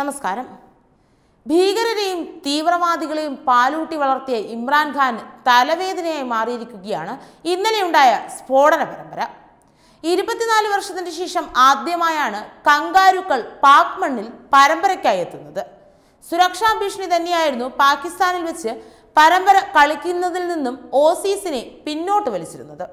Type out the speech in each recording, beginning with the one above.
നമസ്കാരം ഭീകരരെയും തീവ്രവാദികളെയും പാലൂട്ടി വളർത്തിയ ഇമ്രാൻഖാൻ തലവേദനയായി മാറിയിരിക്കുകയാണ് ഇന്നലെയുണ്ടായ സ്ഫോടന പരമ്പര ഇരുപത്തിനാല് വർഷത്തിന് ശേഷം ആദ്യമായാണ് കങ്കാരുക്കൾ പാക് മണ്ണിൽ പരമ്പരയ്ക്കായി എത്തുന്നത് സുരക്ഷാ ഭീഷണി തന്നെയായിരുന്നു പാകിസ്ഥാനിൽ വെച്ച് പരമ്പര കളിക്കുന്നതിൽ നിന്നും ഓസീസിനെ പിന്നോട്ട് വലിച്ചിരുന്നത്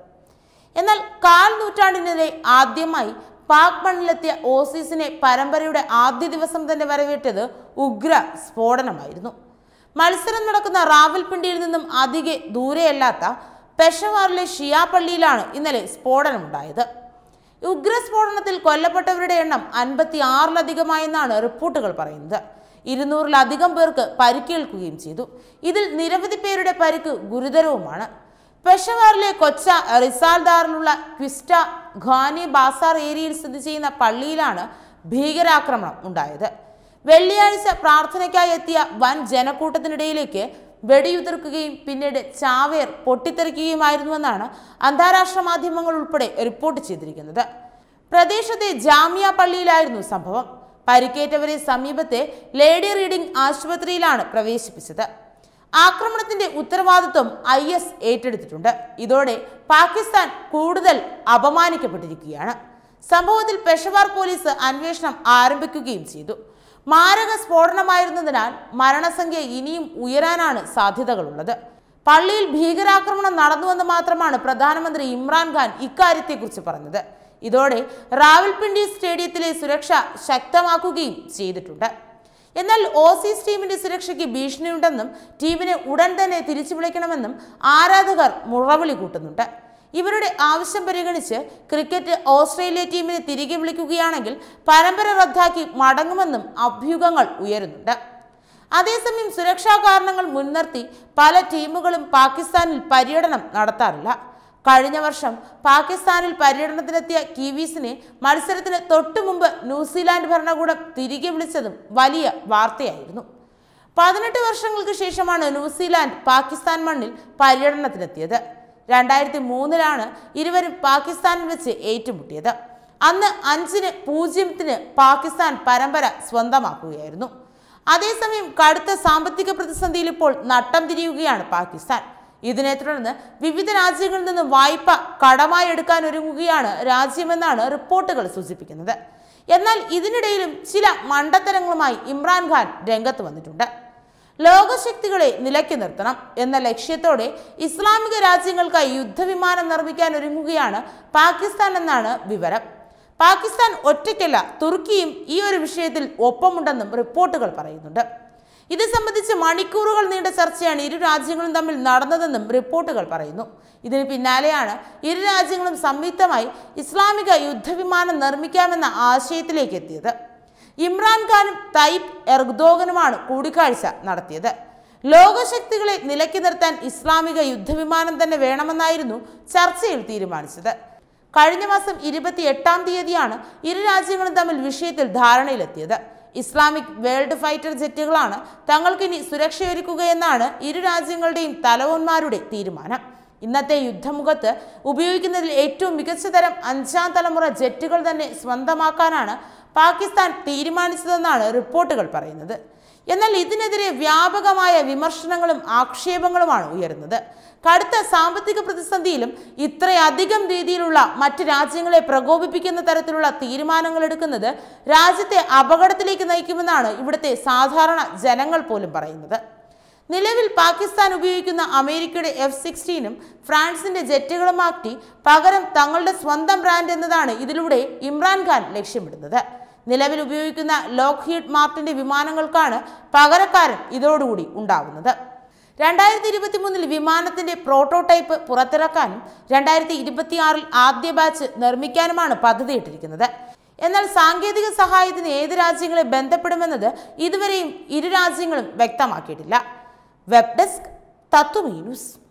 എന്നാൽ കാൽ നൂറ്റാണ്ടിനെതിരെ ആദ്യമായി പാക് മണ്ണിലെത്തിയ ഓസീസിനെ പരമ്പരയുടെ ആദ്യ ദിവസം തന്നെ വരവേറ്റത് ഉഗ്ര സ്ഫോടനമായിരുന്നു മത്സരം നടക്കുന്ന റാവൽപിണ്ടിയിൽ നിന്നും അധികെ ദൂരെയല്ലാത്ത പെഷവാറിലെ ഷിയാ പള്ളിയിലാണ് ഇന്നലെ സ്ഫോടനമുണ്ടായത് ഉഗ്ര സ്ഫോടനത്തിൽ കൊല്ലപ്പെട്ടവരുടെ എണ്ണം അൻപത്തി ആറിലധികമായെന്നാണ് റിപ്പോർട്ടുകൾ പറയുന്നത് ഇരുന്നൂറിലധികം പേർക്ക് പരിക്കേൽക്കുകയും ചെയ്തു ഇതിൽ നിരവധി പേരുടെ പരിക്ക് ഗുരുതരവുമാണ് പെഷവാറിലെ കൊച്ച റിസാൽദാറിലുള്ള ക്വിസ്റ്റ ഖാനി ബാസാർ ഏരിയയിൽ സ്ഥിതി ചെയ്യുന്ന പള്ളിയിലാണ് ഭീകരാക്രമണം ഉണ്ടായത് വെള്ളിയാഴ്ച പ്രാർത്ഥനയ്ക്കായി എത്തിയ വൻ ജനക്കൂട്ടത്തിനിടയിലേക്ക് വെടിയുതിർക്കുകയും പിന്നീട് ചാവേർ പൊട്ടിത്തെറിക്കുകയുമായിരുന്നുവെന്നാണ് അന്താരാഷ്ട്ര മാധ്യമങ്ങൾ ഉൾപ്പെടെ റിപ്പോർട്ട് ചെയ്തിരിക്കുന്നത് പ്രദേശത്തെ ജാമ്യ പള്ളിയിലായിരുന്നു സംഭവം പരിക്കേറ്റവരെ സമീപത്തെ ലേഡി റീഡിംഗ് ആശുപത്രിയിലാണ് പ്രവേശിപ്പിച്ചത് ആക്രമണത്തിന്റെ ഉത്തരവാദിത്വം ഐ എസ് ഏറ്റെടുത്തിട്ടുണ്ട് ഇതോടെ പാകിസ്ഥാൻ കൂടുതൽ അപമാനിക്കപ്പെട്ടിരിക്കുകയാണ് സംഭവത്തിൽ പെഷവാർ പോലീസ് അന്വേഷണം ആരംഭിക്കുകയും ചെയ്തു മാരക സ്ഫോടനമായിരുന്നതിനാൽ മരണസംഖ്യ ഇനിയും ഉയരാനാണ് സാധ്യതകളുള്ളത് പള്ളിയിൽ ഭീകരാക്രമണം നടന്നുവെന്ന് മാത്രമാണ് പ്രധാനമന്ത്രി ഇമ്രാൻഖാൻ ഇക്കാര്യത്തെക്കുറിച്ച് പറഞ്ഞത് ഇതോടെ റാവൽപിണ്ടി സ്റ്റേഡിയത്തിലെ സുരക്ഷ ശക്തമാക്കുകയും ചെയ്തിട്ടുണ്ട് എന്നാൽ ഓസീസ് ടീമിന്റെ സുരക്ഷയ്ക്ക് ഭീഷണിയുണ്ടെന്നും ടീമിനെ ഉടൻ തന്നെ തിരിച്ചു വിളിക്കണമെന്നും ആരാധകർ മുറവിളി കൂട്ടുന്നുണ്ട് ഇവരുടെ ആവശ്യം പരിഗണിച്ച് ക്രിക്കറ്റ് ഓസ്ട്രേലിയ ടീമിനെ തിരികെ വിളിക്കുകയാണെങ്കിൽ പരമ്പര റദ്ദാക്കി മടങ്ങുമെന്നും അഭ്യൂഹങ്ങൾ ഉയരുന്നുണ്ട് അതേസമയം സുരക്ഷാ കാരണങ്ങൾ മുൻനിർത്തി പല ടീമുകളും പാകിസ്ഥാനിൽ പര്യടനം നടത്താറില്ല കഴിഞ്ഞ വർഷം പാകിസ്ഥാനിൽ പര്യടനത്തിനെത്തിയ കിവീസിനെ മത്സരത്തിന് തൊട്ടുമുമ്പ് ന്യൂസിലാൻഡ് ഭരണകൂടം തിരികെ വിളിച്ചതും വലിയ വാർത്തയായിരുന്നു പതിനെട്ട് വർഷങ്ങൾക്ക് ശേഷമാണ് ന്യൂസിലാൻഡ് പാകിസ്ഥാൻ മണ്ണിൽ പര്യടനത്തിനെത്തിയത് രണ്ടായിരത്തി മൂന്നിലാണ് ഇരുവരും പാകിസ്ഥാനിൽ വെച്ച് ഏറ്റുമുട്ടിയത് അന്ന് അഞ്ചിന് പൂജ്യത്തിന് പാകിസ്ഥാൻ പരമ്പര സ്വന്തമാക്കുകയായിരുന്നു അതേസമയം കടുത്ത സാമ്പത്തിക പ്രതിസന്ധിയിൽ ഇപ്പോൾ നട്ടം തിരിയുകയാണ് പാകിസ്ഥാൻ ഇതിനെ തുടർന്ന് വിവിധ രാജ്യങ്ങളിൽ നിന്ന് വായ്പ കടമായി എടുക്കാൻ ഒരുങ്ങുകയാണ് രാജ്യമെന്നാണ് റിപ്പോർട്ടുകൾ സൂചിപ്പിക്കുന്നത് എന്നാൽ ഇതിനിടയിലും ചില മണ്ടത്തരങ്ങളുമായി ഇമ്രാൻഖാൻ രംഗത്ത് വന്നിട്ടുണ്ട് ലോകശക്തികളെ നിലയ്ക്ക് നിർത്തണം എന്ന ലക്ഷ്യത്തോടെ ഇസ്ലാമിക രാജ്യങ്ങൾക്കായി യുദ്ധവിമാനം നിർമ്മിക്കാൻ ഒരുങ്ങുകയാണ് പാകിസ്ഥാൻ എന്നാണ് വിവരം പാകിസ്ഥാൻ ഒറ്റയ്ക്കല്ല തുർക്കിയും ഈ ഒരു വിഷയത്തിൽ ഒപ്പമുണ്ടെന്നും റിപ്പോർട്ടുകൾ പറയുന്നുണ്ട് ഇത് സംബന്ധിച്ച് മണിക്കൂറുകൾ നീണ്ട ചർച്ചയാണ് ഇരു രാജ്യങ്ങളും തമ്മിൽ നടന്നതെന്നും റിപ്പോർട്ടുകൾ പറയുന്നു ഇതിന് പിന്നാലെയാണ് ഇരു രാജ്യങ്ങളും സംയുക്തമായി ഇസ്ലാമിക യുദ്ധവിമാനം നിർമ്മിക്കാമെന്ന ആശയത്തിലേക്ക് എത്തിയത് ഇമ്രാൻഖാനും തയ്പ് എർദോഗനുമാണ് കൂടിക്കാഴ്ച നടത്തിയത് ലോകശക്തികളെ നിലക്കി നിർത്താൻ ഇസ്ലാമിക യുദ്ധവിമാനം തന്നെ വേണമെന്നായിരുന്നു ചർച്ചയിൽ തീരുമാനിച്ചത് കഴിഞ്ഞ മാസം ഇരുപത്തി എട്ടാം തീയതിയാണ് ഇരു രാജ്യങ്ങളും തമ്മിൽ വിഷയത്തിൽ ധാരണയിലെത്തിയത് ഇസ്ലാമിക് വേൾഡ് ഫൈറ്റർ ജെറ്റുകളാണ് തങ്ങൾക്കിനി സുരക്ഷയൊരുക്കുകയെന്നാണ് ഇരു രാജ്യങ്ങളുടെയും തലവന്മാരുടെ തീരുമാനം ഇന്നത്തെ യുദ്ധമുഖത്ത് ഉപയോഗിക്കുന്നതിൽ ഏറ്റവും മികച്ച തരം അഞ്ചാം തലമുറ ജെറ്റുകൾ തന്നെ സ്വന്തമാക്കാനാണ് പാകിസ്ഥാൻ തീരുമാനിച്ചതെന്നാണ് റിപ്പോർട്ടുകൾ പറയുന്നത് എന്നാൽ ഇതിനെതിരെ വ്യാപകമായ വിമർശനങ്ങളും ആക്ഷേപങ്ങളുമാണ് ഉയരുന്നത് കടുത്ത സാമ്പത്തിക പ്രതിസന്ധിയിലും ഇത്രയധികം രീതിയിലുള്ള മറ്റ് രാജ്യങ്ങളെ പ്രകോപിപ്പിക്കുന്ന തരത്തിലുള്ള തീരുമാനങ്ങൾ എടുക്കുന്നത് രാജ്യത്തെ അപകടത്തിലേക്ക് നയിക്കുമെന്നാണ് ഇവിടുത്തെ സാധാരണ ജനങ്ങൾ പോലും പറയുന്നത് നിലവിൽ പാകിസ്ഥാൻ ഉപയോഗിക്കുന്ന അമേരിക്കയുടെ എഫ് സിക്സ്റ്റീനും ഫ്രാൻസിന്റെ ജെറ്റുകളും മാറ്റി പകരം തങ്ങളുടെ സ്വന്തം ബ്രാൻഡ് എന്നതാണ് ഇതിലൂടെ ഇമ്രാൻഖാൻ ലക്ഷ്യമിടുന്നത് നിലവിൽ ഉപയോഗിക്കുന്ന ലോക്ക്ഹീഡ് മാർട്ടിന്റെ വിമാനങ്ങൾക്കാണ് പകരക്കാരൻ ഇതോടുകൂടി ഉണ്ടാകുന്നത് രണ്ടായിരത്തി ഇരുപത്തി മൂന്നിൽ വിമാനത്തിന്റെ പ്രോട്ടോടൈപ്പ് പുറത്തിറക്കാനും രണ്ടായിരത്തി ഇരുപത്തിയാറിൽ ആദ്യ ബാച്ച് നിർമ്മിക്കാനുമാണ് പദ്ധതിയിട്ടിരിക്കുന്നത് എന്നാൽ സാങ്കേതിക സഹായത്തിന് ഏത് രാജ്യങ്ങളെ ബന്ധപ്പെടുമെന്നത് ഇതുവരെയും ഇരു രാജ്യങ്ങളും വ്യക്തമാക്കിയിട്ടില്ല വെബ് ഡെസ്ക് തത്വമീ ന്യൂസ്